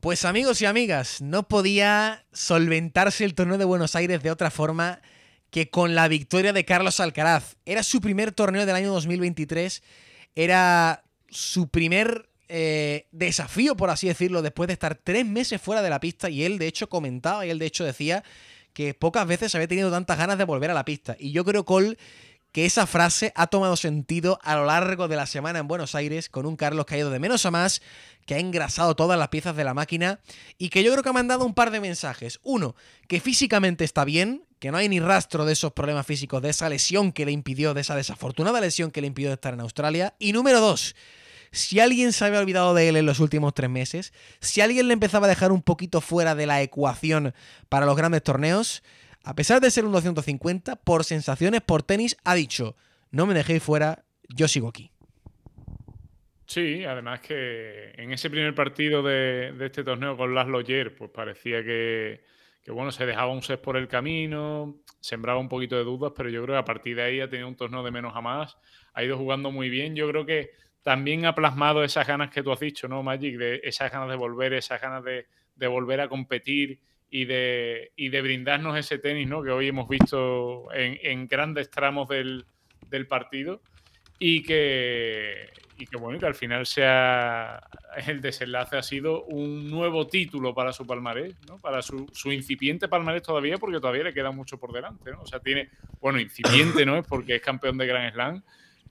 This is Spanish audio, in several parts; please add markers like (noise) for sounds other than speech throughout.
Pues amigos y amigas, no podía solventarse el torneo de Buenos Aires de otra forma que con la victoria de Carlos Alcaraz. Era su primer torneo del año 2023, era su primer eh, desafío, por así decirlo, después de estar tres meses fuera de la pista y él de hecho comentaba y él de hecho decía que pocas veces había tenido tantas ganas de volver a la pista. Y yo creo, Cole, que esa frase ha tomado sentido a lo largo de la semana en Buenos Aires con un Carlos que ha ido de menos a más, que ha engrasado todas las piezas de la máquina y que yo creo que ha mandado un par de mensajes. Uno, que físicamente está bien, que no hay ni rastro de esos problemas físicos, de esa lesión que le impidió, de esa desafortunada lesión que le impidió estar en Australia. Y número dos, si alguien se había olvidado de él en los últimos tres meses, si alguien le empezaba a dejar un poquito fuera de la ecuación para los grandes torneos, a pesar de ser un 250, por sensaciones, por tenis, ha dicho, no me dejéis fuera, yo sigo aquí. Sí, además que en ese primer partido de, este torneo con Las Loyer pues parecía que, bueno, se dejaba un set por el camino, sembraba un poquito de dudas, pero yo creo que a partir de ahí ha tenido un torneo de menos a más, ha ido jugando muy bien, yo creo que también ha plasmado esas ganas que tú has dicho, ¿no, Magic? De esas ganas de volver, esas ganas de volver a competir y de, y de brindarnos ese tenis ¿no? que hoy hemos visto en, en grandes tramos del, del partido y que, y que bueno, al final sea el desenlace ha sido un nuevo título para su palmarés, ¿no? Para su, su, incipiente palmarés todavía, porque todavía le queda mucho por delante, ¿no? O sea, tiene, bueno, incipiente, ¿no? Es porque es campeón de Grand Slam,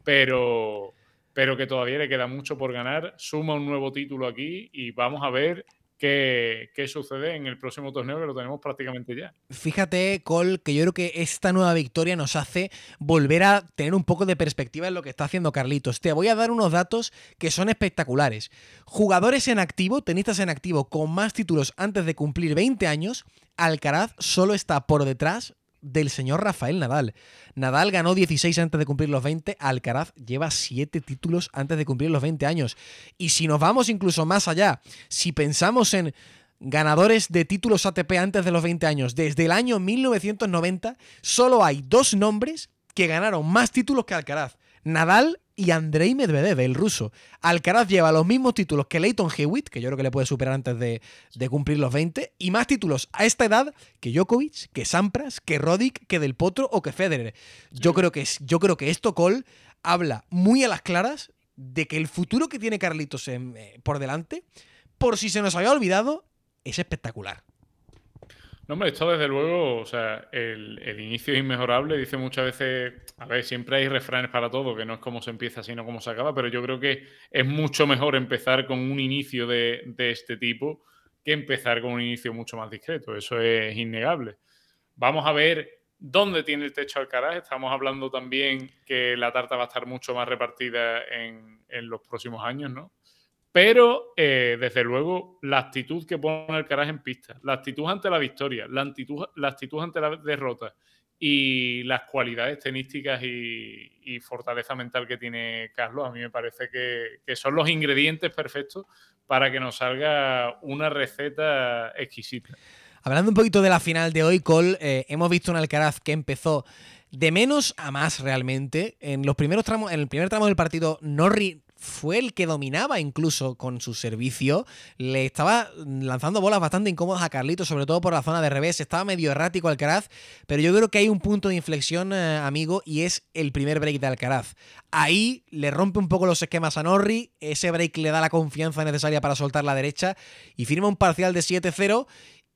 pero, pero que todavía le queda mucho por ganar. Suma un nuevo título aquí y vamos a ver qué, sucede en el próximo torneo que lo tenemos prácticamente ya. Fíjate, Col, que yo creo que esta nueva victoria nos hace volver a tener un poco de perspectiva en lo que está haciendo Carlitos. Te voy a dar unos datos que son espectaculares. Jugadores en activo, tenistas en activo con más títulos antes de cumplir 20 años, Alcaraz solo está por detrás del señor Rafael Nadal. Nadal ganó 16 antes de cumplir los 20, Alcaraz lleva 7 títulos antes de cumplir los 20 años. Y si nos vamos incluso más allá, si pensamos en ganadores de títulos ATP antes de los 20 años, desde el año 1990, solo hay dos nombres que ganaron más títulos que Alcaraz. Nadal y Andrei Medvedev, el ruso. Alcaraz lleva los mismos títulos que Leighton Hewitt, que yo creo que le puede superar antes de, cumplir los 20, y más títulos a esta edad que Djokovic, que Sampras, que Rodik, que Del Potro o que Federer. Yo, creo, que, yo creo que esto, Cole, habla muy a las claras de que el futuro que tiene Carlitos eh, por delante, por si se nos había olvidado, es espectacular. No, hombre, esto desde luego, o sea, el, inicio es inmejorable. Dice muchas veces, a ver, siempre hay refranes para todo, que no es cómo se empieza, sino cómo se acaba, pero yo creo que es mucho mejor empezar con un inicio de, este tipo que empezar con un inicio mucho más discreto. Eso es innegable. Vamos a ver dónde tiene el techo al carajo. Estamos hablando también que la tarta va a estar mucho más repartida en los próximos años, ¿no? Pero eh, desde luego la actitud que pone el en pista, la actitud ante la victoria, la actitud, la actitud ante la derrota y las cualidades tenísticas y, fortaleza mental que tiene Carlos, a mí me parece que, son los ingredientes perfectos para que nos salga una receta exquisita. Hablando un poquito de la final de hoy, Col, eh, hemos visto un Alcaraz que empezó de menos a más realmente. En los primeros tramos, en el primer tramo del partido no, fue el que dominaba incluso con su servicio. Le estaba lanzando bolas bastante incómodas a Carlitos, sobre todo por la zona de revés. Estaba medio errático Alcaraz, pero yo creo que hay un punto de inflexión, eh, amigo, y es el primer break de Alcaraz. Ahí le rompe un poco los esquemas a Norri, ese break le da la confianza necesaria para soltar la derecha y firma un parcial de 7-0.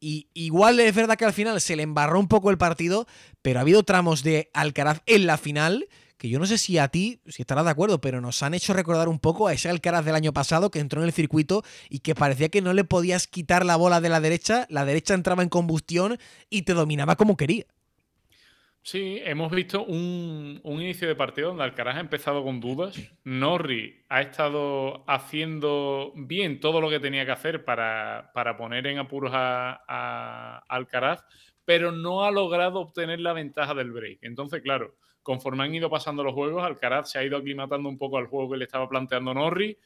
Y igual es verdad que al final se le embarró un poco el partido, pero ha habido tramos de Alcaraz en la final que yo no sé si a ti, si estarás de acuerdo, pero nos han hecho recordar un poco a ese Alcaraz del año pasado que entró en el circuito y que parecía que no le podías quitar la bola de la derecha, la derecha entraba en combustión y te dominaba como quería. Sí, hemos visto un, inicio de partido donde Alcaraz ha empezado con dudas. Norri ha estado haciendo bien todo lo que tenía que hacer para, poner en apuros a, Alcaraz, pero no ha logrado obtener la ventaja del break. Entonces, claro, conforme han ido pasando los juegos, Alcaraz se ha ido aclimatando un poco al juego que le estaba planteando Norri.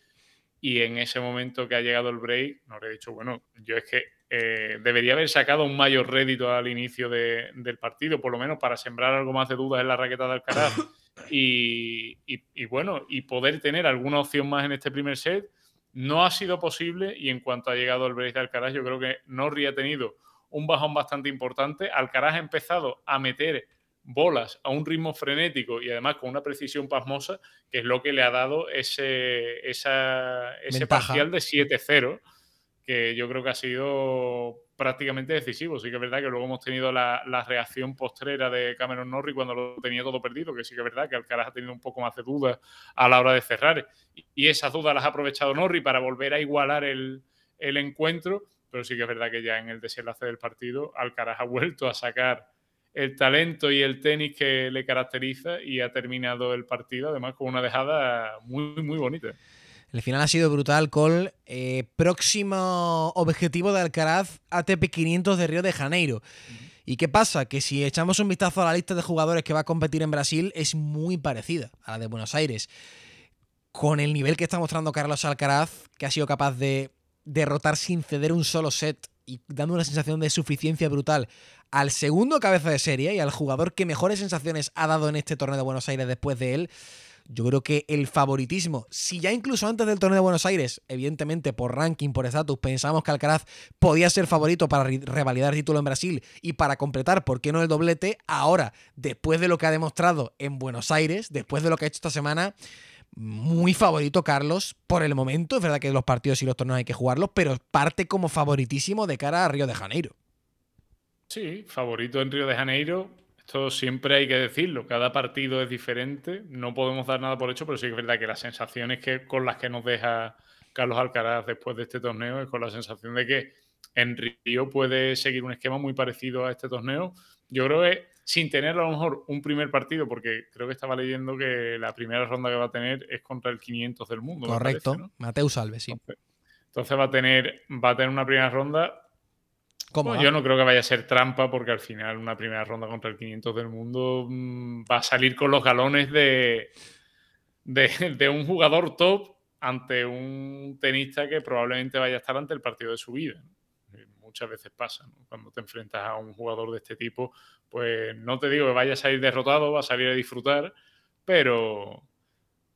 Y en ese momento que ha llegado el break, Norri ha dicho, bueno, yo es que eh, debería haber sacado un mayor rédito al inicio del partido, por lo menos para sembrar algo más de dudas en la raqueta de Alcaraz. (laughs) Y, y, bueno, y poder tener alguna opción más en este primer set no ha sido posible. Y en cuanto ha llegado el break de Alcaraz, yo creo que Norri ha tenido un bajón bastante importante. Alcaraz ha empezado a meter bolas a un ritmo frenético y además con una precisión pasmosa, que es lo que le ha dado ese, ese parcial de 7-0, que yo creo que ha sido prácticamente decisivo. Sí que es verdad que luego hemos tenido la, reacción postrera de Cameron Norrie cuando lo tenía todo perdido, que sí que es verdad que Alcaraz ha tenido un poco más de dudas a la hora de cerrar. Y esas dudas las ha aprovechado Norrie para volver a igualar el, el encuentro pero sí que es verdad que ya en el desenlace del partido Alcaraz ha vuelto a sacar el talento y el tenis que le caracteriza y ha terminado el partido además con una dejada muy, muy bonita. El final ha sido brutal, Col. Eh, próximo objetivo de Alcaraz, ATP 500 de Río de Janeiro. ¿Y qué pasa? Que si echamos un vistazo a la lista de jugadores que va a competir en Brasil, es muy parecida a la de Buenos Aires. Con el nivel que está mostrando Carlos Alcaraz, que ha sido capaz de derrotar sin ceder un solo set y dando una sensación de suficiencia brutal al segundo cabeza de serie y al jugador que mejores sensaciones ha dado en este torneo de Buenos Aires después de él, yo creo que el favoritismo, si ya incluso antes del torneo de Buenos Aires, evidentemente por ranking, por estatus, pensamos que Alcaraz podía ser favorito para revalidar el título en Brasil y para completar, ¿por qué no el doblete? Ahora, después de lo que ha demostrado en Buenos Aires, después de lo que ha hecho esta semana, muy favorito Carlos por el momento. Es verdad que los partidos y los torneos hay que jugarlos, pero parte como favoritísimo de cara a Río de Janeiro. Sí, favorito en Río de Janeiro. Esto siempre hay que decirlo. Cada partido es diferente. No podemos dar nada por hecho, pero sí que es verdad que las sensaciones que, con las que nos deja Carlos Alcaraz después de este torneo es con la sensación de que en Río puede seguir un esquema muy parecido a este torneo. Yo creo que sin tener a lo mejor un primer partido, porque creo que estaba leyendo que la primera ronda que va a tener es contra el 500 del mundo. Correcto, Mateus Alves, sí. Entonces, va, a tener, va a tener una primera ronda. ¿Cómo yo no creo que vaya a ser trampa, porque al final una primera ronda contra el 500 del mundo mm, va a salir con los galones de, de, de un jugador top ante un tenista que probablemente vaya a estar ante el partido de su vida muchas veces pasa. Cuando te enfrentas a un jugador de este tipo, pues no te digo que vayas a ir derrotado, va a salir a disfrutar, pero,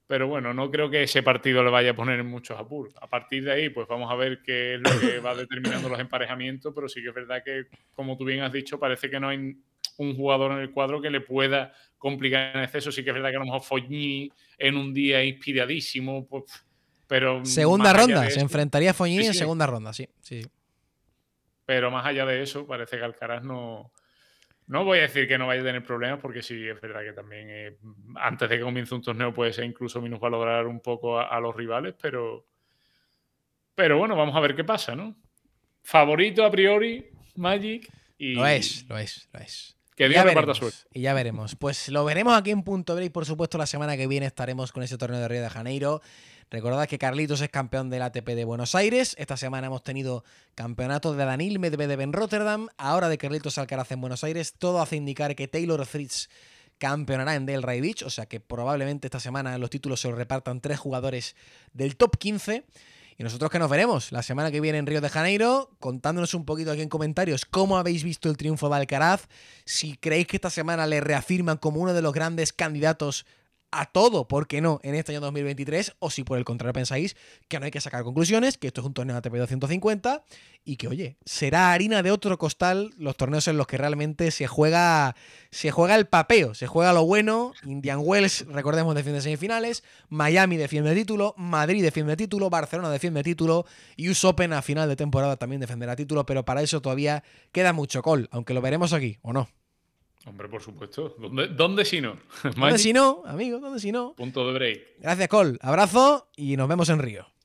pero bueno, no creo que ese partido le vaya a poner en muchos apuros. A partir de ahí, pues vamos a ver qué es lo que va determinando los emparejamientos, pero sí que es verdad que, como tú bien has dicho, parece que no hay un jugador en el cuadro que le pueda complicar en exceso. Sí que es verdad que a lo mejor Foñi en un día inspiradísimo, pues, pero... Segunda ronda, se enfrentaría a Foñi en segunda ronda, sí. sí. Pero más allá de eso, parece que Alcaraz no. No voy a decir que no vaya a tener problemas, porque sí, es verdad que también eh, antes de que comience un torneo puede ser incluso minusvalorar un poco a, los rivales, pero. Pero bueno, vamos a ver qué pasa, ¿no? Favorito a priori, Magic. Y... Lo es, lo es, lo es. Y ya veremos. Pues lo veremos aquí en Punto Break. Por supuesto, la semana que viene estaremos con ese torneo de Río de Janeiro. Recordad que Carlitos es campeón del ATP de Buenos Aires. Esta semana hemos tenido campeonato de Danil Medvedev en Rotterdam. Ahora de Carlitos Alcaraz en Buenos Aires. Todo hace indicar que Taylor Fritz campeonará en Delray Beach. O sea que probablemente esta semana los títulos se los repartan tres jugadores del top 15. Y nosotros que nos veremos la semana que viene en Río de Janeiro, contándonos un poquito aquí en comentarios cómo habéis visto el triunfo de Alcaraz, si creéis que esta semana le reafirman como uno de los grandes candidatos a todo, ¿por qué no?, en este año 2023, o si por el contrario pensáis que no hay que sacar conclusiones, que esto es un torneo ATP 250 y que, oye, será harina de otro costal los torneos en los que realmente se juega, se juega el papeo, se juega lo bueno, Indian Wells, recordemos, defiende semifinales, Miami defiende título, Madrid defiende título, Barcelona defiende título, US Open a final de temporada también defenderá título, pero para eso todavía queda mucho col, aunque lo veremos aquí, ¿o no? Hombre, por supuesto. ¿Dónde, dónde si no? (laughs) ¿Dónde si no, amigo? ¿Dónde si no? Punto de break. Gracias, Col. Abrazo y nos vemos en Río.